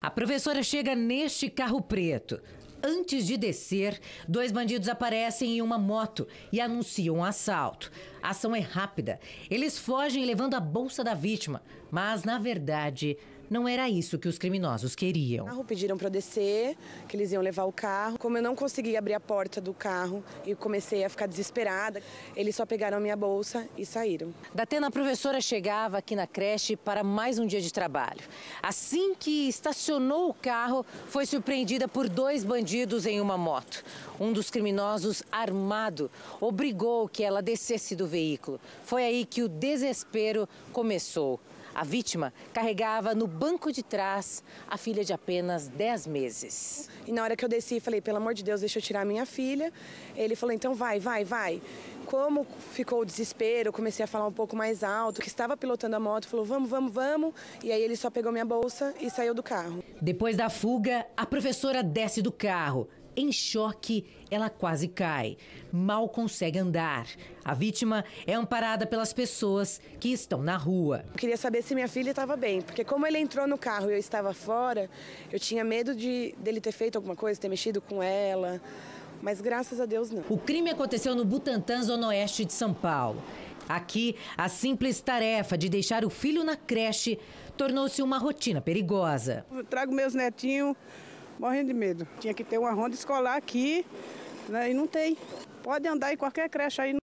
A professora chega neste carro preto. Antes de descer, dois bandidos aparecem em uma moto e anunciam um assalto. A ação é rápida. Eles fogem levando a bolsa da vítima, mas na verdade não era isso que os criminosos queriam. carro pediram para descer, que eles iam levar o carro. Como eu não consegui abrir a porta do carro e comecei a ficar desesperada, eles só pegaram minha bolsa e saíram. Datena, a professora, chegava aqui na creche para mais um dia de trabalho. Assim que estacionou o carro, foi surpreendida por dois bandidos em uma moto. Um dos criminosos, armado, obrigou que ela descesse do veículo. Foi aí que o desespero começou. A vítima carregava no banco de trás a filha de apenas 10 meses. E na hora que eu desci, falei, pelo amor de Deus, deixa eu tirar minha filha. Ele falou, então vai, vai, vai. Como ficou o desespero, comecei a falar um pouco mais alto, que estava pilotando a moto, falou, vamos, vamos, vamos. E aí ele só pegou minha bolsa e saiu do carro. Depois da fuga, a professora desce do carro em choque, ela quase cai. Mal consegue andar. A vítima é amparada pelas pessoas que estão na rua. Eu queria saber se minha filha estava bem, porque como ele entrou no carro e eu estava fora, eu tinha medo de dele ter feito alguma coisa, ter mexido com ela. Mas graças a Deus não. O crime aconteceu no Butantã, zona oeste de São Paulo. Aqui, a simples tarefa de deixar o filho na creche tornou-se uma rotina perigosa. Eu trago meus netinhos morrendo de medo. Tinha que ter uma ronda escolar aqui né, e não tem. Pode andar em qualquer creche aí.